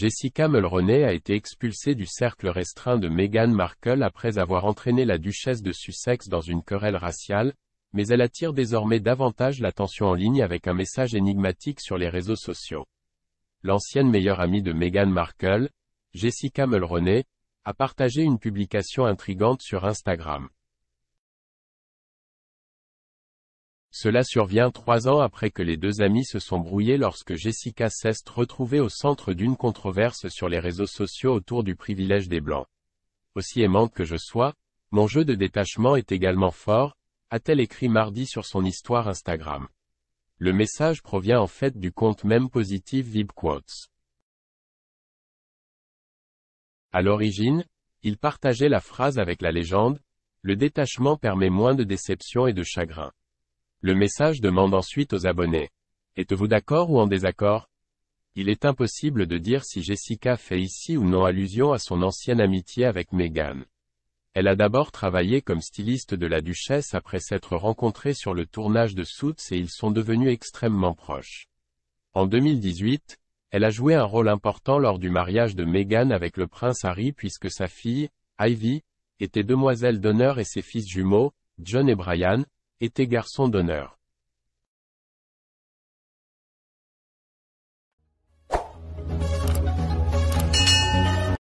Jessica Mulroney a été expulsée du cercle restreint de Meghan Markle après avoir entraîné la duchesse de Sussex dans une querelle raciale, mais elle attire désormais davantage l'attention en ligne avec un message énigmatique sur les réseaux sociaux. L'ancienne meilleure amie de Meghan Markle, Jessica Mulroney, a partagé une publication intrigante sur Instagram. Cela survient trois ans après que les deux amis se sont brouillés lorsque Jessica s'est retrouvée au centre d'une controverse sur les réseaux sociaux autour du privilège des Blancs. Aussi aimante que je sois, mon jeu de détachement est également fort, a-t-elle écrit mardi sur son histoire Instagram. Le message provient en fait du compte même positif Quotes. À l'origine, il partageait la phrase avec la légende, le détachement permet moins de déception et de chagrin. Le message demande ensuite aux abonnés. Êtes-vous d'accord ou en désaccord Il est impossible de dire si Jessica fait ici ou non allusion à son ancienne amitié avec Meghan. Elle a d'abord travaillé comme styliste de la duchesse après s'être rencontrée sur le tournage de Suits et ils sont devenus extrêmement proches. En 2018, elle a joué un rôle important lors du mariage de Meghan avec le prince Harry puisque sa fille, Ivy, était demoiselle d'honneur et ses fils jumeaux, John et Brian, était garçon d'honneur.